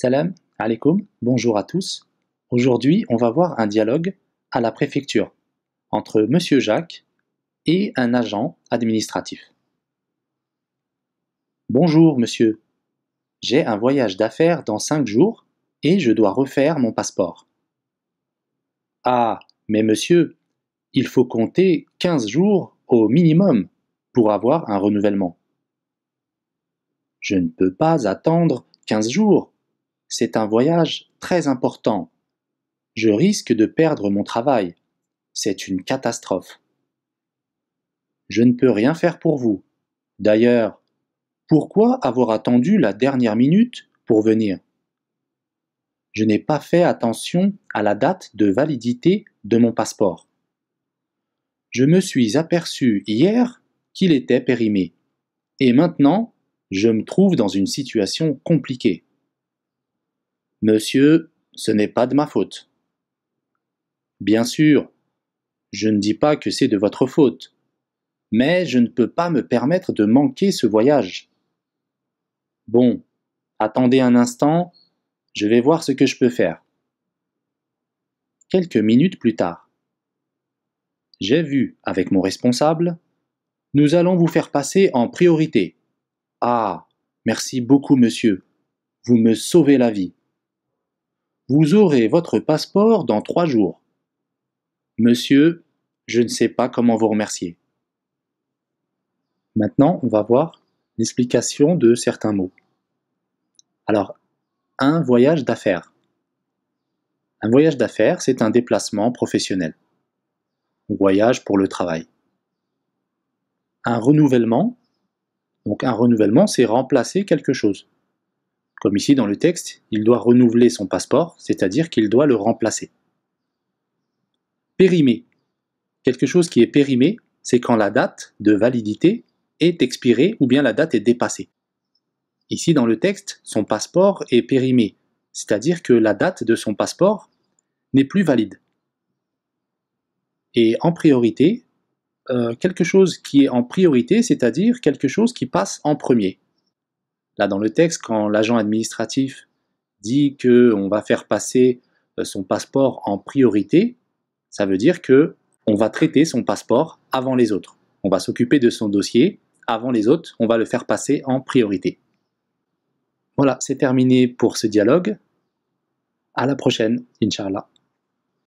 Salam alaikum, bonjour à tous. Aujourd'hui, on va voir un dialogue à la préfecture entre Monsieur Jacques et un agent administratif. Bonjour, monsieur. J'ai un voyage d'affaires dans cinq jours et je dois refaire mon passeport. Ah, mais monsieur, il faut compter 15 jours au minimum pour avoir un renouvellement. Je ne peux pas attendre quinze jours c'est un voyage très important. Je risque de perdre mon travail. C'est une catastrophe. Je ne peux rien faire pour vous. D'ailleurs, pourquoi avoir attendu la dernière minute pour venir Je n'ai pas fait attention à la date de validité de mon passeport. Je me suis aperçu hier qu'il était périmé. Et maintenant, je me trouve dans une situation compliquée. Monsieur, ce n'est pas de ma faute. Bien sûr, je ne dis pas que c'est de votre faute, mais je ne peux pas me permettre de manquer ce voyage. Bon, attendez un instant, je vais voir ce que je peux faire. Quelques minutes plus tard, j'ai vu avec mon responsable, nous allons vous faire passer en priorité. Ah, merci beaucoup, monsieur, vous me sauvez la vie. Vous aurez votre passeport dans trois jours. Monsieur, je ne sais pas comment vous remercier. Maintenant, on va voir l'explication de certains mots. Alors, un voyage d'affaires. Un voyage d'affaires, c'est un déplacement professionnel. Un voyage pour le travail. Un renouvellement. Donc un renouvellement, c'est remplacer quelque chose. Comme ici dans le texte, il doit renouveler son passeport, c'est-à-dire qu'il doit le remplacer. Périmé. Quelque chose qui est périmé, c'est quand la date de validité est expirée ou bien la date est dépassée. Ici dans le texte, son passeport est périmé, c'est-à-dire que la date de son passeport n'est plus valide. Et en priorité, euh, quelque chose qui est en priorité, c'est-à-dire quelque chose qui passe en premier. Là, dans le texte, quand l'agent administratif dit qu'on va faire passer euh, son passeport en priorité, ça veut dire que on va traiter son passeport avant les autres. On va s'occuper de son dossier avant les autres, on va le faire passer en priorité. Voilà, c'est terminé pour ce dialogue. À la prochaine, Inch'Allah.